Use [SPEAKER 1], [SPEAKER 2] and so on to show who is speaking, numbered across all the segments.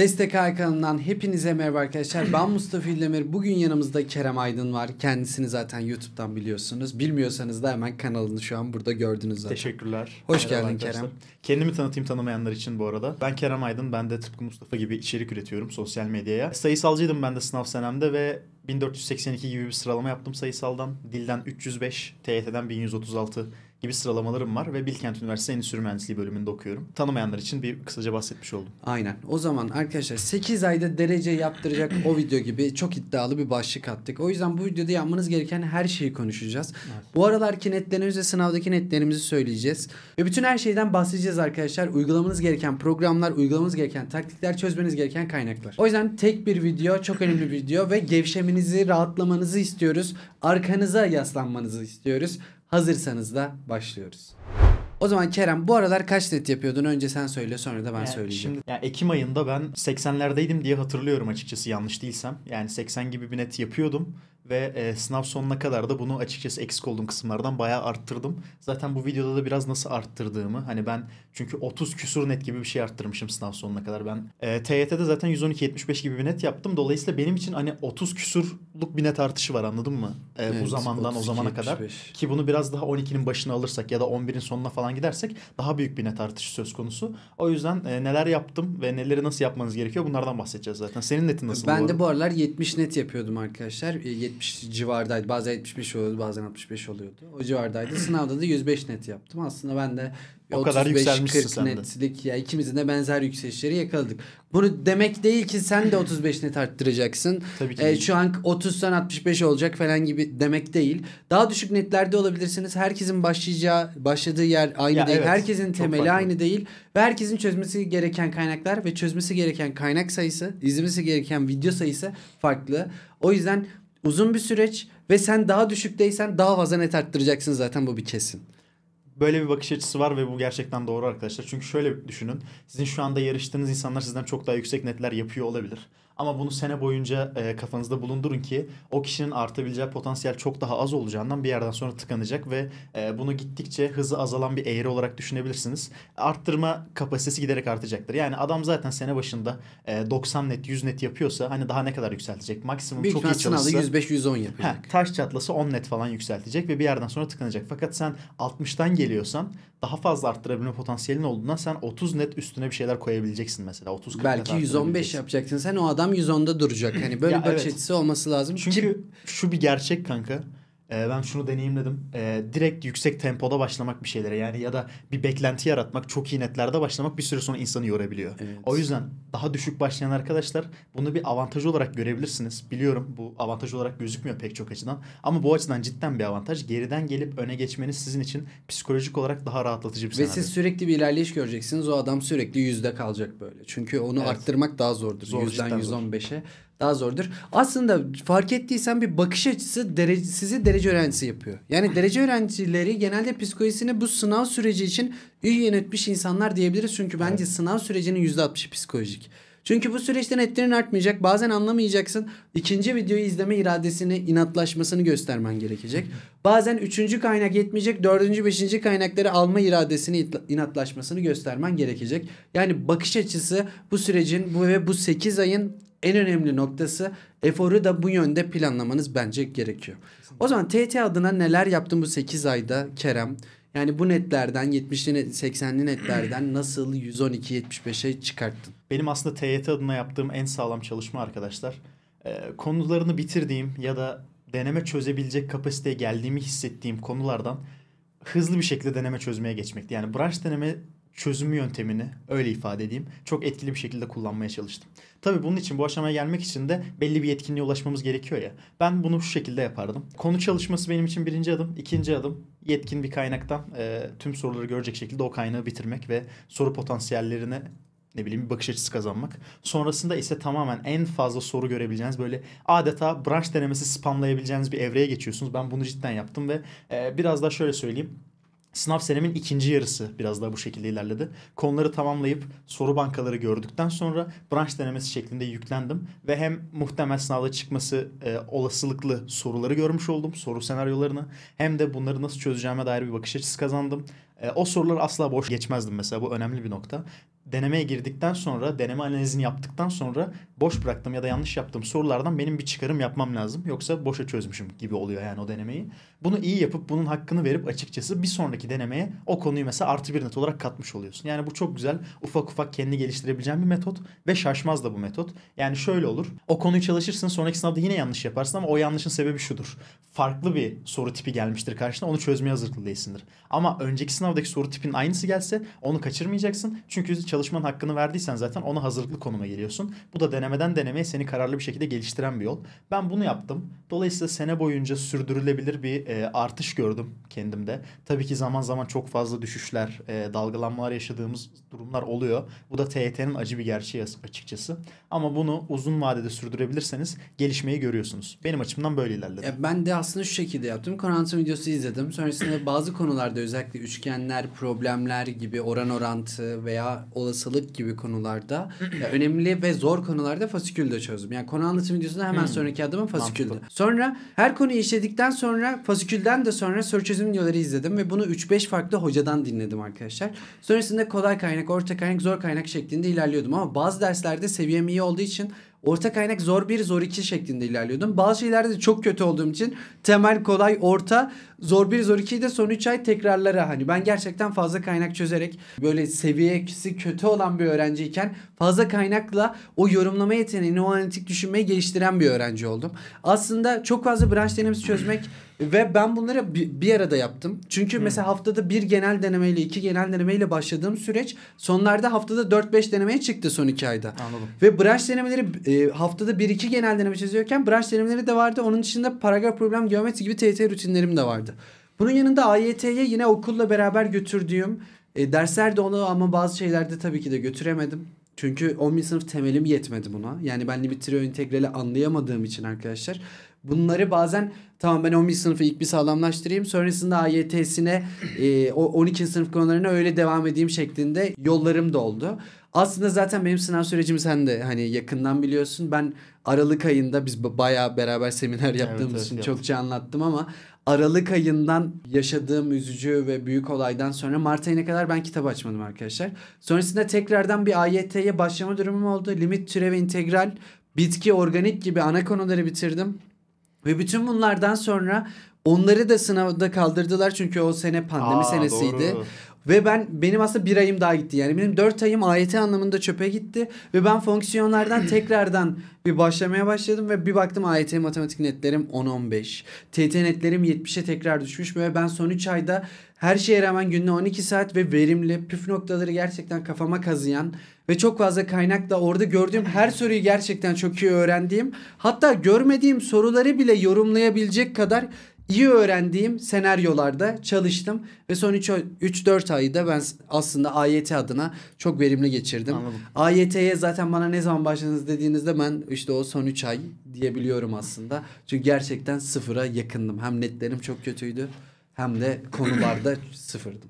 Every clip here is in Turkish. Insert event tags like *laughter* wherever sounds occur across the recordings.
[SPEAKER 1] Destek Aykan'ından hepinize merhaba arkadaşlar. Ben *clears throat* Mustafa İldemir. Bugün yanımızda Kerem Aydın var. Kendisini zaten YouTube'dan biliyorsunuz. Bilmiyorsanız da hemen kanalını şu an burada gördünüz zaten. Teşekkürler.
[SPEAKER 2] Hoş merhaba geldin arkadaşlar. Kerem. Kendimi tanıtayım tanımayanlar için bu arada. Ben Kerem Aydın. Ben de tıpkı Mustafa gibi içerik üretiyorum sosyal medyaya. Sayısalcıydım ben de sınav senemde ve 1482 gibi bir sıralama yaptım sayısaldan. Dilden 305, TYT'den 1136 gibi sıralamalarım var ve Bilkent Üniversitesi Endüstri Mühendisliği bölümünde okuyorum. Tanımayanlar için bir kısaca bahsetmiş oldum. Aynen. O zaman
[SPEAKER 1] arkadaşlar 8 ayda derece yaptıracak o video gibi çok iddialı bir başlık attık. O yüzden bu videoda yapmanız gereken her şeyi konuşacağız. Evet. Bu aralarki netlerimiz ve sınavdaki netlerimizi söyleyeceğiz. Ve bütün her şeyden bahsedeceğiz arkadaşlar. Uygulamanız gereken programlar, uygulamanız gereken taktikler, çözmeniz gereken kaynaklar. O yüzden tek bir video, çok önemli bir video ve gevşemenizi, rahatlamanızı istiyoruz. Arkanıza yaslanmanızı istiyoruz. Hazırsanız da başlıyoruz. O zaman Kerem
[SPEAKER 2] bu aralar kaç net yapıyordun? Önce sen söyle sonra da ben yani söyleyeceğim. Şimdi, yani Ekim ayında ben 80'lerdeydim diye hatırlıyorum açıkçası yanlış değilsem. Yani 80 gibi bir net yapıyordum. Ve e, sınav sonuna kadar da bunu açıkçası eksik olduğum kısımlardan bayağı arttırdım. Zaten bu videoda da biraz nasıl arttırdığımı hani ben çünkü 30 küsur net gibi bir şey arttırmışım sınav sonuna kadar. Ben e, TYT'de zaten 112-75 gibi bir net yaptım. Dolayısıyla benim için hani 30 küsurluk bir net artışı var anladın mı? E, evet, bu zamandan 32, o zamana 75. kadar. Ki bunu biraz daha 12'nin başına alırsak ya da 11'in sonuna falan gidersek daha büyük bir net artışı söz konusu. O yüzden e, neler yaptım ve neleri nasıl yapmanız gerekiyor bunlardan bahsedeceğiz zaten. Senin netin nasıl? Ben bu de bu aralar 70 net yapıyordum arkadaşlar. E, 70
[SPEAKER 1] civardaydı. Bazen 75 oluyordu bazen 65 oluyordu. O civardaydı. *clears throat* Sınavda da 105 net yaptım. Aslında ben de o kadar 35-40 netlik ya ikimizin de benzer yükselişleri yakaladık. Bunu demek değil ki sen de 35 net arttıracaksın. Tabii ki. Ee, şu an 30'dan 65 olacak falan gibi demek değil. Daha düşük netlerde olabilirsiniz. Herkesin başlayacağı başladığı yer aynı ya değil. Evet, Herkesin temeli aynı değil ve herkesin çözmesi gereken kaynaklar ve çözmesi gereken kaynak sayısı, izlemesi gereken video sayısı farklı. O yüzden uzun bir süreç
[SPEAKER 2] ve sen daha düşükteysen daha fazla net arttıracaksın zaten bu bir kesin. Böyle bir bakış açısı var ve bu gerçekten doğru arkadaşlar. Çünkü şöyle düşünün. Sizin şu anda yarıştığınız insanlar sizden çok daha yüksek netler yapıyor olabilir. Ama bunu sene boyunca e, kafanızda bulundurun ki o kişinin artabileceği potansiyel çok daha az olacağından bir yerden sonra tıkanacak ve e, bunu gittikçe hızı azalan bir eğri olarak düşünebilirsiniz. Arttırma kapasitesi giderek artacaktır. Yani adam zaten sene başında e, 90 net 100 net yapıyorsa hani daha ne kadar yükseltecek? Maksimum Büyük çok iyi çalışsa. 105-110 yapacak. He, taş çatlası 10 net falan yükseltecek ve bir yerden sonra tıkanacak. Fakat sen 60'tan geliyorsan daha fazla arttırabilme potansiyelin olduğundan sen 30 net üstüne bir şeyler koyabileceksin mesela. 30 Belki 115 yapacaksın. Sen o adam adam 110'da duracak. Hani böyle ya bir bakış evet. açısı olması lazım. Çünkü Ki... şu bir gerçek kanka. Ee, ben şunu deneyimledim. Ee, direkt yüksek tempoda başlamak bir şeylere yani ya da bir beklenti yaratmak, çok iyi netlerde başlamak bir süre sonra insanı yorabiliyor. Evet. O yüzden daha düşük başlayan arkadaşlar bunu bir avantaj olarak görebilirsiniz. Biliyorum bu avantaj olarak gözükmüyor pek çok açıdan ama bu açıdan cidden bir avantaj. Geriden gelip öne geçmeniz sizin için psikolojik olarak daha rahatlatıcı bir Ve senaryo. Ve siz sürekli bir ilerleyiş göreceksiniz. O adam sürekli yüzde kalacak böyle. Çünkü onu evet. arttırmak daha
[SPEAKER 1] zordur. Zor, Yüzden 115'e daha zordur. Aslında fark ettiysen bir bakış açısı derece, sizi derece öğrencisi yapıyor. Yani derece öğrencileri genelde psikolojisini bu sınav süreci için iyi yönetmiş insanlar diyebiliriz. Çünkü bence evet. sınav sürecinin %60'ı psikolojik. Çünkü bu süreçte netlerin artmayacak. Bazen anlamayacaksın. İkinci videoyu izleme iradesini, inatlaşmasını göstermen gerekecek. Bazen üçüncü kaynak yetmeyecek. Dördüncü, beşinci kaynakları alma iradesini, inatlaşmasını göstermen gerekecek. Yani bakış açısı bu sürecin bu ve bu sekiz ayın en önemli noktası eforu da bu yönde planlamanız bence gerekiyor. O zaman TT adına neler yaptın bu 8 ayda Kerem? Yani bu netlerden
[SPEAKER 2] 70'li 80'li netlerden *clears throat* nasıl 112-75'e çıkarttın? Benim aslında TYT adına yaptığım en sağlam çalışma arkadaşlar. Ee, konularını bitirdiğim ya da deneme çözebilecek kapasiteye geldiğimi hissettiğim konulardan hızlı bir şekilde deneme çözmeye geçmekti. Yani branş deneme çözümü yöntemini öyle ifade edeyim çok etkili bir şekilde kullanmaya çalıştım. Tabii bunun için bu aşamaya gelmek için de belli bir yetkinliğe ulaşmamız gerekiyor ya. Ben bunu şu şekilde yapardım. Konu çalışması benim için birinci adım. ikinci adım yetkin bir kaynaktan e, tüm soruları görecek şekilde o kaynağı bitirmek ve soru potansiyellerine ne bileyim bir bakış açısı kazanmak. Sonrasında ise tamamen en fazla soru görebileceğiniz böyle adeta branş denemesi spamlayabileceğiniz bir evreye geçiyorsunuz. Ben bunu cidden yaptım ve e, biraz daha şöyle söyleyeyim Sınav senemin ikinci yarısı biraz daha bu şekilde ilerledi. Konuları tamamlayıp soru bankaları gördükten sonra branş denemesi şeklinde yüklendim. Ve hem muhtemel sınavda çıkması e, olasılıklı soruları görmüş oldum, soru senaryolarını. Hem de bunları nasıl çözeceğime dair bir bakış açısı kazandım. E, o sorular asla boş geçmezdim mesela bu önemli bir nokta. Denemeye girdikten sonra, deneme analizini yaptıktan sonra boş bıraktım ya da yanlış yaptığım sorulardan benim bir çıkarım yapmam lazım. Yoksa boşa çözmüşüm gibi oluyor yani o denemeyi. Bunu iyi yapıp bunun hakkını verip açıkçası bir sonraki denemeye o konuyu mesela artı bir net olarak katmış oluyorsun. Yani bu çok güzel ufak ufak kendi geliştirebileceğin bir metot ve şaşmaz da bu metot. Yani şöyle olur. O konuyu çalışırsın sonraki sınavda yine yanlış yaparsın ama o yanlışın sebebi şudur. Farklı bir soru tipi gelmiştir karşına onu çözmeye hazırlıklı değilsindir. Ama önceki sınav sınavdaki soru tipinin aynısı gelse onu kaçırmayacaksın. Çünkü çalışmanın hakkını verdiysen zaten ona hazırlıklı konuma geliyorsun. Bu da denemeden denemeye seni kararlı bir şekilde geliştiren bir yol. Ben bunu yaptım. Dolayısıyla sene boyunca sürdürülebilir bir e, artış gördüm kendimde. Tabii ki zaman zaman çok fazla düşüşler, e, dalgalanmalar yaşadığımız durumlar oluyor. Bu da TYT'nin acı bir gerçeği açıkçası. Ama bunu uzun vadede sürdürebilirseniz gelişmeyi görüyorsunuz. Benim açımdan böyle ilerledim. E, ben
[SPEAKER 1] de aslında şu şekilde yaptım. Karantina videosu izledim. Sonrasında bazı konularda özellikle üçgen etkenler, problemler gibi oran orantı veya olasılık gibi konularda ya önemli ve zor konularda fasikül de çözdüm. Yani konu anlatım videosunda hemen hmm. sonraki adımım fasiküldü. Sonra her konuyu işledikten sonra fasikülden de sonra soru çözüm videoları izledim ve bunu 3-5 farklı hocadan dinledim arkadaşlar. Sonrasında kolay kaynak, orta kaynak, zor kaynak şeklinde ilerliyordum ama bazı derslerde seviyem iyi olduğu için orta kaynak zor 1 zor 2 şeklinde ilerliyordum. Bazı şeylerde de çok kötü olduğum için temel kolay orta zor 1 zor 2'yi de son 3 ay tekrarları. hani ben gerçekten fazla kaynak çözerek böyle seviyesi kötü olan bir öğrenciyken fazla kaynakla o yorumlama yeteneğini o analitik düşünmeyi geliştiren bir öğrenci oldum. Aslında çok fazla branş denemesi çözmek ve ben bunları bir, bir arada yaptım. Çünkü hmm. mesela haftada bir genel denemeyle iki genel denemeyle başladığım süreç sonlarda haftada 4-5 denemeye çıktı son iki ayda. Anladım. Ve branş denemeleri e, haftada bir iki genel deneme çiziyorken branş denemeleri de vardı. Onun dışında paragraf problem geometri gibi TYT rutinlerim de vardı. Bunun yanında AYT'ye yine okulla beraber götürdüğüm e, dersler de onu ama bazı şeylerde tabii ki de götüremedim. Çünkü 11. sınıf temelim yetmedi buna. Yani ben limit integrali anlayamadığım için arkadaşlar. Bunları bazen tamam ben 11. sınıfı ilk bir sağlamlaştırayım. Sonrasında AYT'sine e, 12. sınıf konularına öyle devam edeyim şeklinde yollarım da oldu. Aslında zaten benim sınav sürecimi sen de hani yakından biliyorsun. Ben Aralık ayında biz bayağı beraber seminer yaptığımız evet, için evet, çokça yaptım. anlattım ama Aralık ayından yaşadığım üzücü ve büyük olaydan sonra Mart ayına kadar ben kitap açmadım arkadaşlar. Sonrasında tekrardan bir AYT'ye başlama durumum oldu. Limit, türev, integral, bitki, organik gibi ana konuları bitirdim. Ve bütün bunlardan sonra onları da sınavda kaldırdılar çünkü o sene pandemi Aa, senesiydi. Doğru. Ve ben benim aslında bir ayım daha gitti. Yani benim dört ayım AYT anlamında çöpe gitti. Ve ben fonksiyonlardan *clears throat* tekrardan bir başlamaya başladım. Ve bir baktım AYT matematik netlerim 10-15. TT netlerim 70'e tekrar düşmüş. Ve ben son 3 ayda her şeye rağmen günde 12 saat ve verimli püf noktaları gerçekten kafama kazıyan ve çok fazla kaynakla orada gördüğüm her soruyu gerçekten çok iyi öğrendiğim hatta görmediğim soruları bile yorumlayabilecek kadar iyi öğrendiğim senaryolarda çalıştım ve son 3-4 ayı da ben aslında AYT adına çok verimli geçirdim. Anladım. AYT'ye zaten bana ne zaman başladınız dediğinizde ben işte o son 3 ay diyebiliyorum aslında. Çünkü gerçekten sıfıra yakındım.
[SPEAKER 2] Hem netlerim çok kötüydü hem de konularda *clears throat* sıfırdım.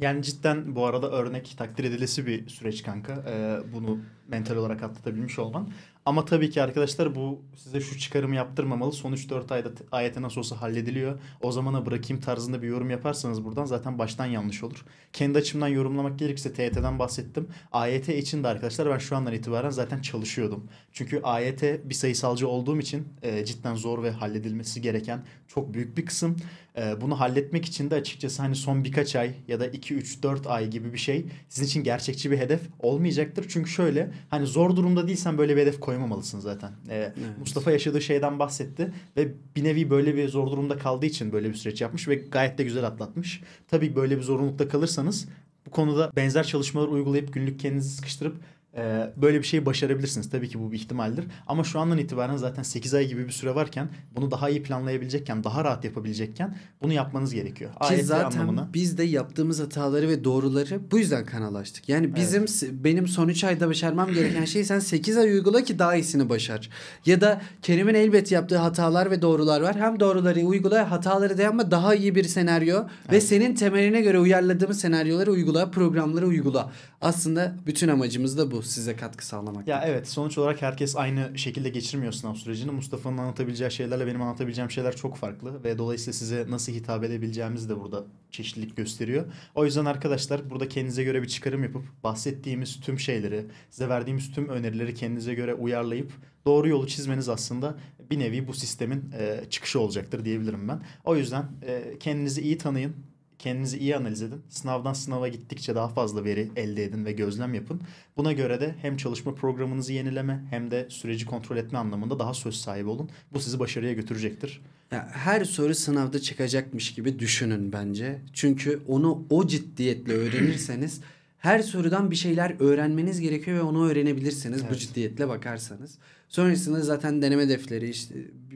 [SPEAKER 2] Yani cidden bu arada örnek takdir edilesi bir süreç kanka. Ee, bunu mental olarak atlatabilmiş olman. Ama tabii ki arkadaşlar bu size şu çıkarımı yaptırmamalı. Sonuç 4 ayda ayete nasıl olsa hallediliyor. O zamana bırakayım tarzında bir yorum yaparsanız buradan zaten baştan yanlış olur. Kendi açımdan yorumlamak gerekirse TYT'den bahsettim. AYT için de arkadaşlar ben şu andan itibaren zaten çalışıyordum. Çünkü AYT bir sayısalcı olduğum için e, cidden zor ve halledilmesi gereken çok büyük bir kısım. Ee, bunu halletmek için de açıkçası hani son birkaç ay ya da 2-3-4 ay gibi bir şey sizin için gerçekçi bir hedef olmayacaktır. Çünkü şöyle hani zor durumda değilsen böyle bir hedef koymamalısın zaten. E, evet. Mustafa yaşadığı şeyden bahsetti ve bir nevi böyle bir zor durumda kaldığı için böyle bir süreç yapmış ve gayet de güzel atlatmış. Tabii böyle bir zorunlulukta kalırsanız bu konuda benzer çalışmalar uygulayıp günlük kendinizi sıkıştırıp ee, böyle bir şeyi başarabilirsiniz. Tabii ki bu bir ihtimaldir. Ama şu andan itibaren zaten 8 ay gibi bir süre varken bunu daha iyi planlayabilecekken, daha rahat yapabilecekken bunu yapmanız gerekiyor. Ki zaten anlamını...
[SPEAKER 1] biz de yaptığımız hataları ve doğruları bu yüzden kanalaştık. Yani bizim evet. benim son 3 ayda başarmam gereken şey sen 8 ay uygula ki daha iyisini başar. Ya da Kerim'in elbet yaptığı hatalar ve doğrular var. Hem doğruları uygula, hataları da yapma daha iyi bir senaryo evet. ve senin temeline göre uyarladığımız senaryoları uygula, programları uygula. Aslında bütün amacımız da bu size katkı sağlamak. Ya evet sonuç
[SPEAKER 2] olarak herkes aynı şekilde geçirmiyor sınav sürecini. Mustafa'nın anlatabileceği şeylerle benim anlatabileceğim şeyler çok farklı ve dolayısıyla size nasıl hitap edebileceğimiz de burada çeşitlilik gösteriyor. O yüzden arkadaşlar burada kendinize göre bir çıkarım yapıp bahsettiğimiz tüm şeyleri, size verdiğimiz tüm önerileri kendinize göre uyarlayıp doğru yolu çizmeniz aslında bir nevi bu sistemin e, çıkışı olacaktır diyebilirim ben. O yüzden e, kendinizi iyi tanıyın kendinizi iyi analiz edin. Sınavdan sınava gittikçe daha fazla veri elde edin ve gözlem yapın. Buna göre de hem çalışma programınızı yenileme hem de süreci kontrol etme anlamında daha söz sahibi olun. Bu sizi başarıya götürecektir. Ya her soru sınavda çıkacakmış gibi düşünün bence. Çünkü onu o ciddiyetle
[SPEAKER 1] öğrenirseniz her sorudan bir şeyler öğrenmeniz gerekiyor ve onu öğrenebilirsiniz evet. bu ciddiyetle bakarsanız. Sonrasında zaten deneme defteri işte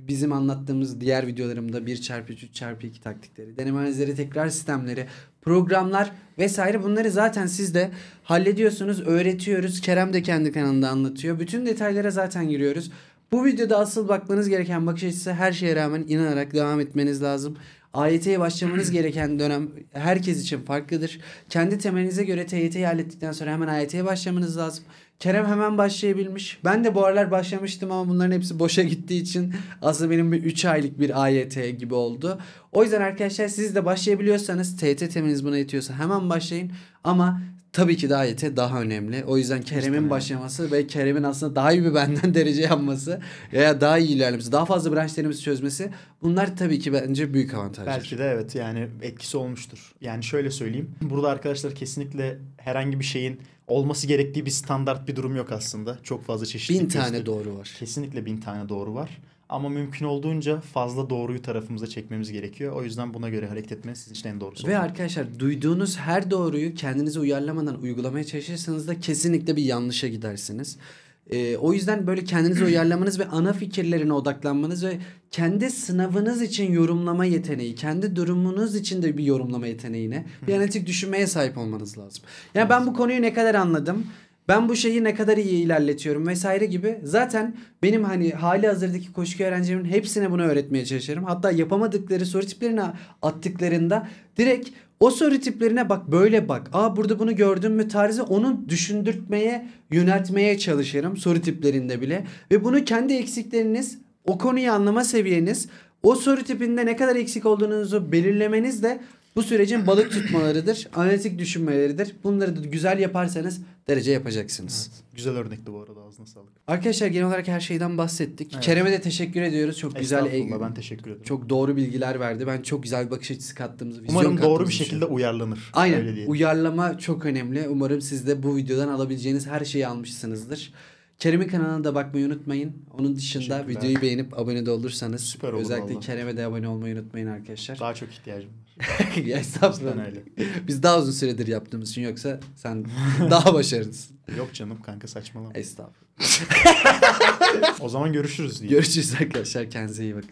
[SPEAKER 1] bizim anlattığımız diğer videolarımda 1 çarpı 3 çarpı 2 taktikleri, deneme analizleri, tekrar sistemleri, programlar vesaire bunları zaten siz de hallediyorsunuz, öğretiyoruz. Kerem de kendi kanalında anlatıyor. Bütün detaylara zaten giriyoruz. Bu videoda asıl bakmanız gereken bakış açısı her şeye rağmen inanarak devam etmeniz lazım. AYT'ye başlamanız *clears throat* gereken dönem herkes için farklıdır. Kendi temelinize göre TYT'yi hallettikten sonra hemen AYT'ye başlamanız lazım. Kerem hemen başlayabilmiş. Ben de bu aralar başlamıştım ama bunların hepsi boşa gittiği için aslında benim bir 3 aylık bir AYT gibi oldu. O yüzden arkadaşlar siz de başlayabiliyorsanız TYT temeliniz buna yetiyorsa hemen başlayın. Ama tabii ki daha yete daha önemli. O yüzden Kerem'in başlaması ve Kerem'in aslında daha iyi bir benden *laughs* derece yapması veya daha iyi ilerlemesi, daha fazla branşlarımızı çözmesi bunlar tabii
[SPEAKER 2] ki bence büyük avantaj. Belki de evet yani etkisi olmuştur. Yani şöyle söyleyeyim. Burada arkadaşlar kesinlikle herhangi bir şeyin olması gerektiği bir standart bir durum yok aslında. Çok fazla çeşitli. Bin tane göster- doğru var. Kesinlikle bin tane doğru var. Ama mümkün olduğunca fazla doğruyu tarafımıza çekmemiz gerekiyor. O yüzden buna göre hareket etmeniz sizin için en doğrusu. Ve
[SPEAKER 1] olur. arkadaşlar duyduğunuz her doğruyu kendinize uyarlamadan uygulamaya çalışırsanız da kesinlikle bir yanlışa gidersiniz. Ee, o yüzden böyle kendinizi uyarlamanız ve ana fikirlerine odaklanmanız ve kendi sınavınız için yorumlama yeteneği, kendi durumunuz için de bir yorumlama yeteneğine, bir analitik düşünmeye sahip olmanız lazım. Yani ben bu konuyu ne kadar anladım? ben bu şeyi ne kadar iyi ilerletiyorum vesaire gibi. Zaten benim hani hali hazırdaki koşku öğrencilerimin hepsine bunu öğretmeye çalışırım. Hatta yapamadıkları soru tiplerine attıklarında direkt o soru tiplerine bak böyle bak. Aa burada bunu gördün mü tarzı onu düşündürtmeye, yöneltmeye çalışırım soru tiplerinde bile. Ve bunu kendi eksikleriniz, o konuyu anlama seviyeniz, o soru tipinde ne kadar eksik olduğunuzu belirlemeniz de bu sürecin balık tutmalarıdır, analitik düşünmeleridir. Bunları da güzel yaparsanız derece yapacaksınız.
[SPEAKER 2] Evet, güzel örnekti bu arada ağzına sağlık.
[SPEAKER 1] Arkadaşlar genel olarak her şeyden bahsettik. Evet. Kerem'e de teşekkür ediyoruz. Çok güzel. ben e, teşekkür ederim. Çok doğru bilgiler verdi. Ben çok güzel bir bakış açısı kattığımız vizyon Umarım doğru bir şekilde için. uyarlanır. Aynen. Uyarlama çok önemli. Umarım siz de bu videodan alabileceğiniz her şeyi almışsınızdır. Kerem'in kanalına da bakmayı unutmayın. Onun dışında videoyu beğenip abone de olursanız Süper olur özellikle Kerem'e de abone olmayı unutmayın arkadaşlar. Daha çok ihtiyacım *laughs* ya estağfurullah. öyle. Biz daha uzun süredir yaptığımız için yoksa sen daha başarılısın. *laughs* Yok canım kanka saçmalama. Estağfurullah. *laughs* o zaman görüşürüz diye. Görüşürüz arkadaşlar. Kendinize iyi bakın.